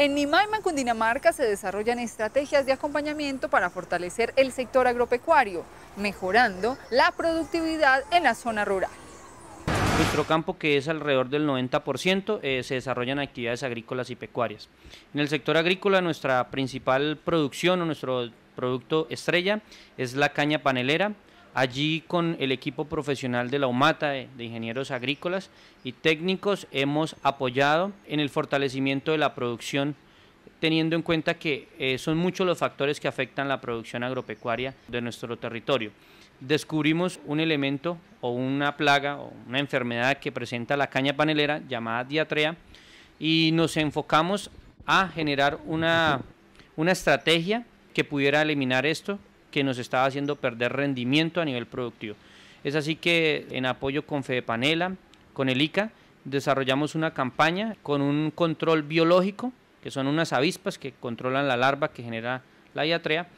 En Nimaima, Cundinamarca, se desarrollan estrategias de acompañamiento para fortalecer el sector agropecuario, mejorando la productividad en la zona rural. Nuestro campo, que es alrededor del 90%, eh, se desarrollan actividades agrícolas y pecuarias. En el sector agrícola, nuestra principal producción o nuestro producto estrella es la caña panelera, Allí con el equipo profesional de la UMATA de, ingenieros agrícolas y técnicos hemos apoyado en el fortalecimiento de la producción teniendo en cuenta que eh, son muchos los factores que afectan la producción agropecuaria de nuestro territorio. Descubrimos un elemento o una plaga o una enfermedad que presenta la caña panelera llamada diatrea y nos enfocamos a generar una, una estrategia que pudiera eliminar esto que nos estaba haciendo perder rendimiento a nivel productivo. Es así que en apoyo con Fedepanela, con el ICA, desarrollamos una campaña con un control biológico, que son unas avispas que controlan la larva que genera la diatrea,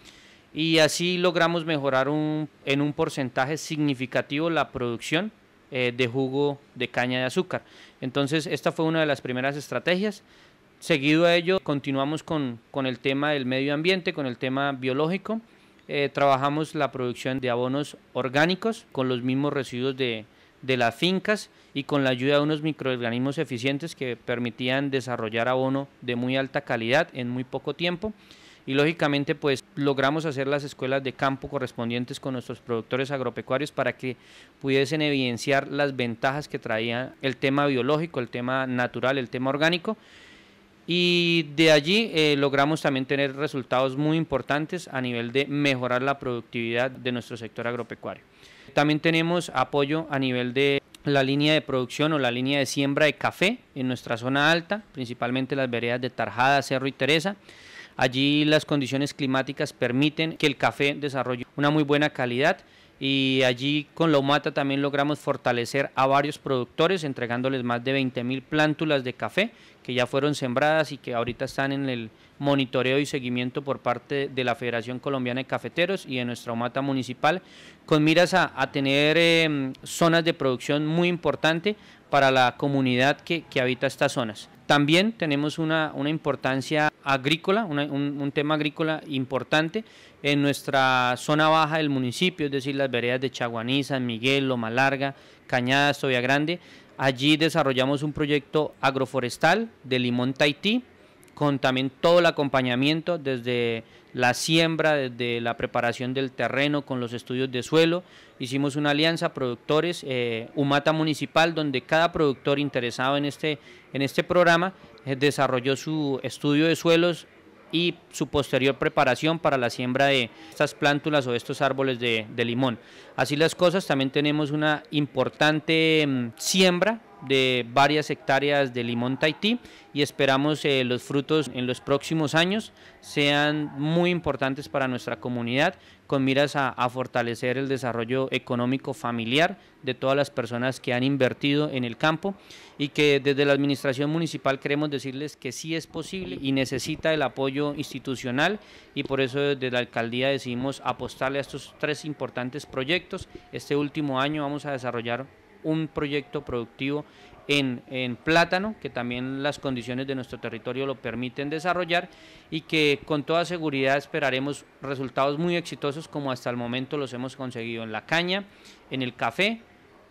y así logramos mejorar en un porcentaje significativo la producción eh, de jugo de caña de azúcar. Entonces, esta fue una de las primeras estrategias. Seguido a ello, continuamos con el tema del medio ambiente, con el tema biológico eh, trabajamos la producción de abonos orgánicos con los mismos residuos de, de las fincas y con la ayuda de unos microorganismos eficientes que permitían desarrollar abono de muy alta calidad en muy poco tiempo y lógicamente pues logramos hacer las escuelas de campo correspondientes con nuestros productores agropecuarios para que pudiesen evidenciar las ventajas que traía el tema biológico, el tema natural, el tema orgánico y de allí eh, logramos también tener resultados muy importantes a nivel de mejorar la productividad de nuestro sector agropecuario. También tenemos apoyo a nivel de la línea de producción o la línea de siembra de café en nuestra zona alta, principalmente las veredas de Tarjada, Cerro y Teresa. Allí las condiciones climáticas permiten que el café desarrolle una muy buena calidad y allí con la humata también logramos fortalecer a varios productores entregándoles más de 20 mil plántulas de café que ya fueron sembradas y que ahorita están en el monitoreo y seguimiento por parte de la Federación Colombiana de Cafeteros y de nuestra humata municipal con miras a, tener em, zonas de producción muy importante para la comunidad que habita estas zonas. También tenemos una, importancia agrícola, un, tema agrícola importante en nuestra zona baja del municipio, es decir, las veredas de Chaguaní, San Miguel, Loma Larga, Cañadas, Tobia Grande. Allí desarrollamos un proyecto agroforestal de limón Tahití, con también todo el acompañamiento desde la siembra, desde la preparación del terreno, con los estudios de suelo. Hicimos una alianza productores, eh, Humata Municipal, donde cada productor interesado en este, en este programa eh, desarrolló su estudio de suelos y su posterior preparación para la siembra de estas plántulas o estos árboles de, limón. Así las cosas, también tenemos una importante mm, siembra de varias hectáreas de limón Tahití y esperamos eh, los frutos en los próximos años sean muy importantes para nuestra comunidad con miras a, a, fortalecer el desarrollo económico familiar de todas las personas que han invertido en el campo y que desde la administración municipal queremos decirles que sí es posible y necesita el apoyo institucional y por eso desde la alcaldía decidimos apostarle a estos tres importantes proyectos. Este último año vamos a desarrollar un proyecto productivo en, plátano, que también las condiciones de nuestro territorio lo permiten desarrollar y que con toda seguridad esperaremos resultados muy exitosos como hasta el momento los hemos conseguido en la caña, en el café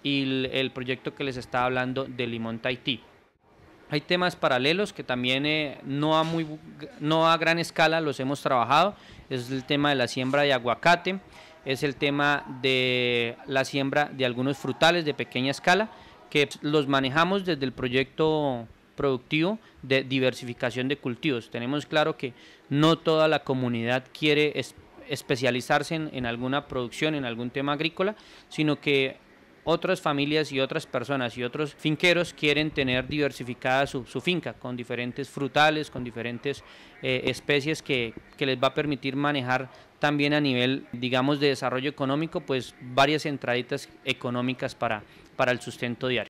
y el, proyecto que les estaba hablando de Limón Tahití. Hay temas paralelos que también eh, no, no a gran escala los hemos trabajado, es el tema de la siembra de aguacate, es el tema de la siembra de algunos frutales de pequeña escala que los manejamos desde el proyecto productivo de diversificación de cultivos. Tenemos claro que no toda la comunidad quiere especializarse en, alguna producción, en algún tema agrícola, sino que otras familias y otras personas y otros finqueros quieren tener diversificada su, su finca con diferentes frutales, con diferentes eh, especies que, que les va a permitir manejar también a nivel, digamos, de desarrollo económico, pues varias entraditas económicas para, para el sustento diario.